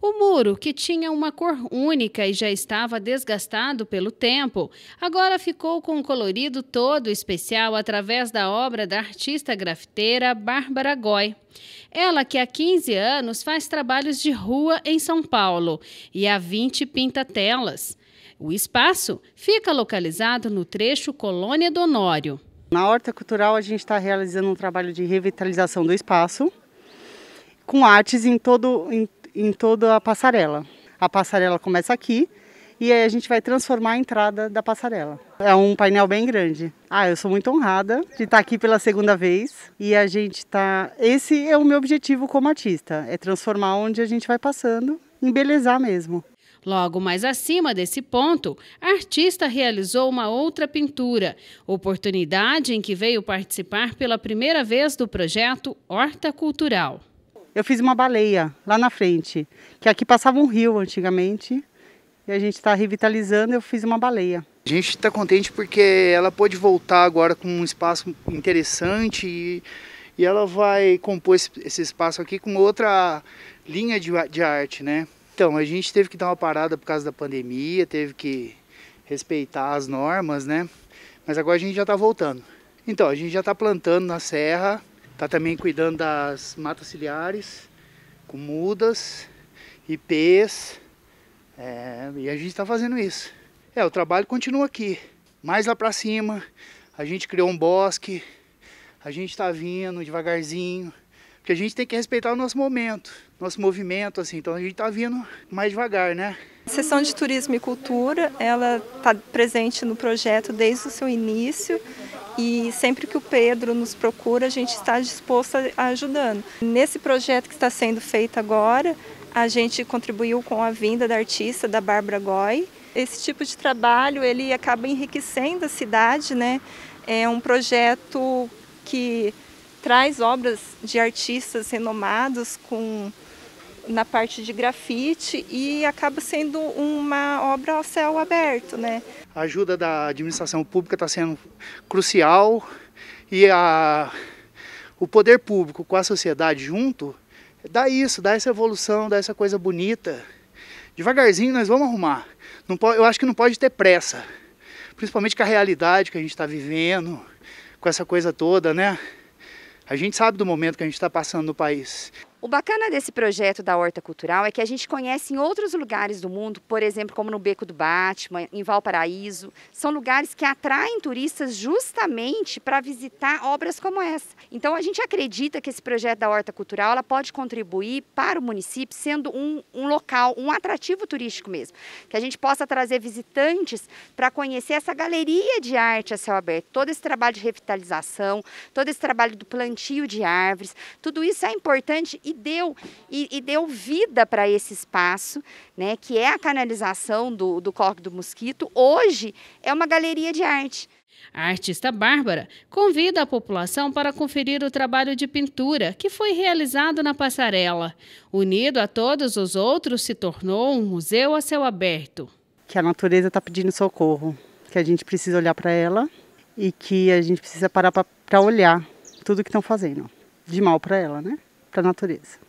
O muro, que tinha uma cor única e já estava desgastado pelo tempo, agora ficou com um colorido todo especial através da obra da artista grafiteira Bárbara Goy. Ela que há 15 anos faz trabalhos de rua em São Paulo e há 20 pinta telas. O espaço fica localizado no trecho Colônia do Honório. Na Horta Cultural a gente está realizando um trabalho de revitalização do espaço, com artes em todo, em em toda a passarela. A passarela começa aqui e aí a gente vai transformar a entrada da passarela. É um painel bem grande. Ah, eu sou muito honrada de estar aqui pela segunda vez e a gente está. Esse é o meu objetivo como artista: é transformar onde a gente vai passando, embelezar mesmo. Logo mais acima desse ponto, a artista realizou uma outra pintura, oportunidade em que veio participar pela primeira vez do projeto Horta Cultural eu fiz uma baleia lá na frente, que aqui passava um rio antigamente, e a gente está revitalizando, eu fiz uma baleia. A gente está contente porque ela pode voltar agora com um espaço interessante e, e ela vai compor esse, esse espaço aqui com outra linha de, de arte, né? Então, a gente teve que dar uma parada por causa da pandemia, teve que respeitar as normas, né? Mas agora a gente já está voltando. Então, a gente já está plantando na serra, Está também cuidando das matas ciliares, com mudas, IPs, é, e a gente está fazendo isso. É, o trabalho continua aqui, mais lá para cima, a gente criou um bosque, a gente está vindo devagarzinho, porque a gente tem que respeitar o nosso momento, nosso movimento, assim, então a gente está vindo mais devagar, né? A seção de Turismo e Cultura ela está presente no projeto desde o seu início e sempre que o Pedro nos procura, a gente está disposto a ajudando. Nesse projeto que está sendo feito agora, a gente contribuiu com a vinda da artista, da Bárbara Goy. Esse tipo de trabalho ele acaba enriquecendo a cidade, né? É um projeto que traz obras de artistas renomados com na parte de grafite e acaba sendo uma obra ao céu aberto, né? A ajuda da administração pública está sendo crucial e a, o poder público com a sociedade junto dá isso, dá essa evolução, dá essa coisa bonita. Devagarzinho nós vamos arrumar. Não pode, eu acho que não pode ter pressa, principalmente com a realidade que a gente está vivendo, com essa coisa toda, né? A gente sabe do momento que a gente está passando no país. O bacana desse projeto da Horta Cultural é que a gente conhece em outros lugares do mundo, por exemplo, como no Beco do Batman, em Valparaíso. São lugares que atraem turistas justamente para visitar obras como essa. Então a gente acredita que esse projeto da Horta Cultural ela pode contribuir para o município, sendo um, um local, um atrativo turístico mesmo. Que a gente possa trazer visitantes para conhecer essa galeria de arte a céu aberto. Todo esse trabalho de revitalização, todo esse trabalho do plantio de árvores, tudo isso é importante e deu, e, e deu vida para esse espaço, né, que é a canalização do, do Corque do Mosquito. Hoje é uma galeria de arte. A artista Bárbara convida a população para conferir o trabalho de pintura que foi realizado na passarela. Unido a todos os outros, se tornou um museu a céu aberto. Que a natureza está pedindo socorro, que a gente precisa olhar para ela e que a gente precisa parar para olhar tudo que estão fazendo de mal para ela, né? para a natureza.